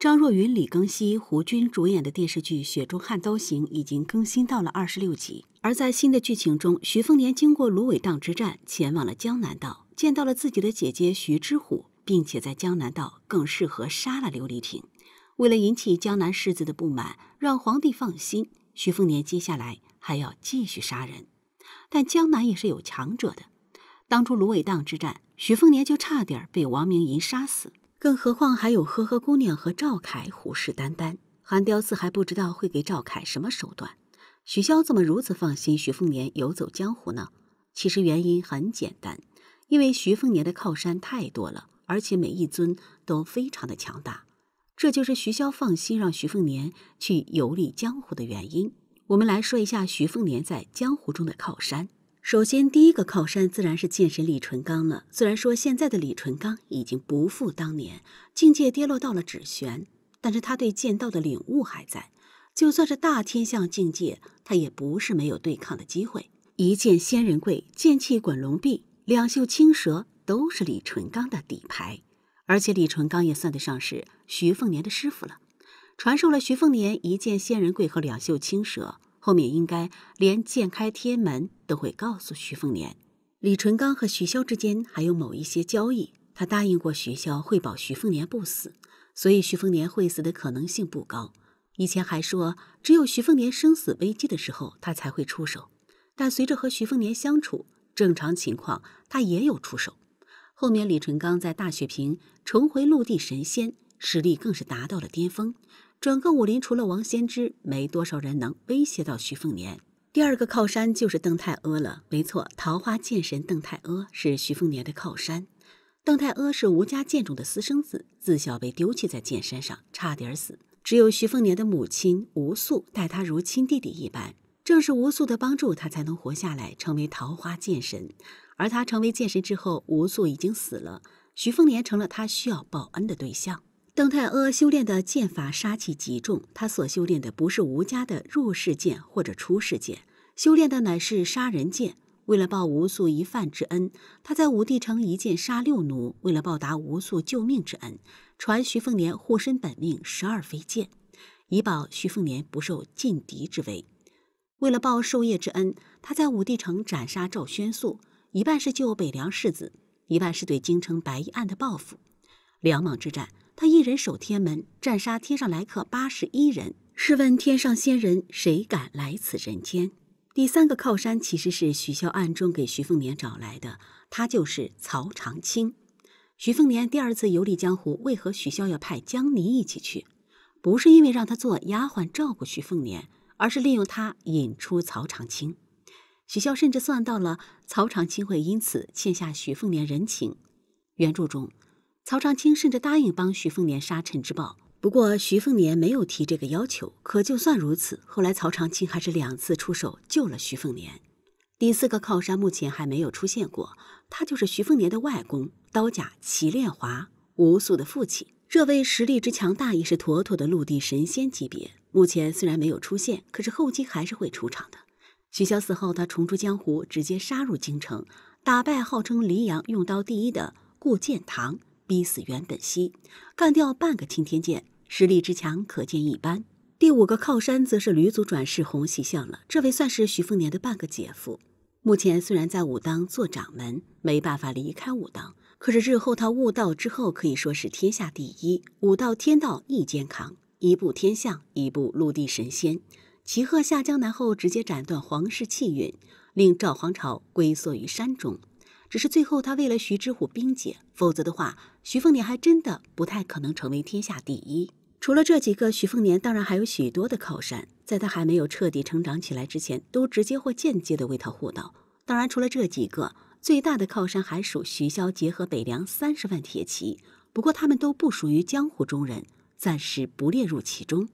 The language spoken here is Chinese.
张若昀、李庚希、胡军主演的电视剧《雪中悍刀行》已经更新到了二十六集。而在新的剧情中，徐凤年经过芦苇荡之战，前往了江南道，见到了自己的姐姐徐之虎，并且在江南道更适合杀了刘丽亭。为了引起江南世子的不满，让皇帝放心，徐凤年接下来还要继续杀人。但江南也是有强者的，当初芦苇荡之战，徐凤年就差点被王明银杀死。更何况还有呵呵姑娘和赵凯虎视眈眈，韩雕四还不知道会给赵凯什么手段。许潇怎么如此放心徐凤年游走江湖呢？其实原因很简单，因为徐凤年的靠山太多了，而且每一尊都非常的强大。这就是徐潇放心让徐凤年去游历江湖的原因。我们来说一下徐凤年在江湖中的靠山。首先，第一个靠山自然是剑神李淳罡了。虽然说现在的李淳罡已经不复当年，境界跌落到了指玄，但是他对剑道的领悟还在。就算是大天象境界，他也不是没有对抗的机会。一剑仙人跪，剑气滚龙臂，两袖青蛇都是李淳罡的底牌。而且李淳罡也算得上是徐凤年的师傅了，传授了徐凤年一剑仙人跪和两袖青蛇。后面应该连剑开天门都会告诉徐凤年，李淳罡和徐骁之间还有某一些交易，他答应过徐骁会保徐凤年不死，所以徐凤年会死的可能性不高。以前还说只有徐凤年生死危机的时候他才会出手，但随着和徐凤年相处，正常情况他也有出手。后面李淳罡在大雪坪重回陆地神仙，实力更是达到了巅峰。整个武林除了王仙芝，没多少人能威胁到徐凤年。第二个靠山就是邓太阿了。没错，桃花剑神邓太阿是徐凤年的靠山。邓太阿是吴家剑种的私生子，自小被丢弃在剑山上，差点死。只有徐凤年的母亲吴素待他如亲弟弟一般。正是吴素的帮助，他才能活下来，成为桃花剑神。而他成为剑神之后，吴素已经死了，徐凤年成了他需要报恩的对象。邓太阿修炼的剑法杀气极重，他所修炼的不是吴家的入世剑或者出世剑，修炼的乃是杀人剑。为了报吴素一饭之恩，他在武帝城一剑杀六奴；为了报答吴素救命之恩，传徐凤年护身本命十二飞剑，以保徐凤年不受劲敌之围；为了报授业之恩，他在武帝城斩杀赵宣素，一半是救北凉世子，一半是对京城白衣案的报复。梁莽之战。他一人守天门，战杀天上来客八十一人。试问天上仙人，谁敢来此人间？第三个靠山其实是许潇暗中给徐凤年找来的，他就是曹长青。徐凤年第二次游历江湖，为何许潇要派江离一起去？不是因为让他做丫鬟照顾徐凤年，而是利用他引出曹长青。许潇甚至算到了曹长青会因此欠下徐凤年人情。原著中。曹长青甚至答应帮徐凤年杀陈之宝，不过徐凤年没有提这个要求。可就算如此，后来曹长青还是两次出手救了徐凤年。第四个靠山目前还没有出现过，他就是徐凤年的外公刀甲齐炼华吴素的父亲。这位实力之强大也是妥妥的陆地神仙级别。目前虽然没有出现，可是后期还是会出场的。徐骁死后，他重出江湖，直接杀入京城，打败号称黎阳用刀第一的顾建堂。逼死袁本熙，干掉半个青天剑，实力之强可见一斑。第五个靠山则是吕祖转世洪熙相了，这位算是徐凤年的半个姐夫。目前虽然在武当做掌门，没办法离开武当，可是日后他悟道之后，可以说是天下第一武道天道一肩扛，一步天象，一步陆地神仙。齐鹤下江南后，直接斩断皇室气运，令赵皇朝归缩于山中。只是最后，他为了徐知虎、冰姐，否则的话，徐凤年还真的不太可能成为天下第一。除了这几个，徐凤年当然还有许多的靠山，在他还没有彻底成长起来之前，都直接或间接的为他护道。当然，除了这几个，最大的靠山还属徐骁，结合北凉三十万铁骑。不过，他们都不属于江湖中人，暂时不列入其中。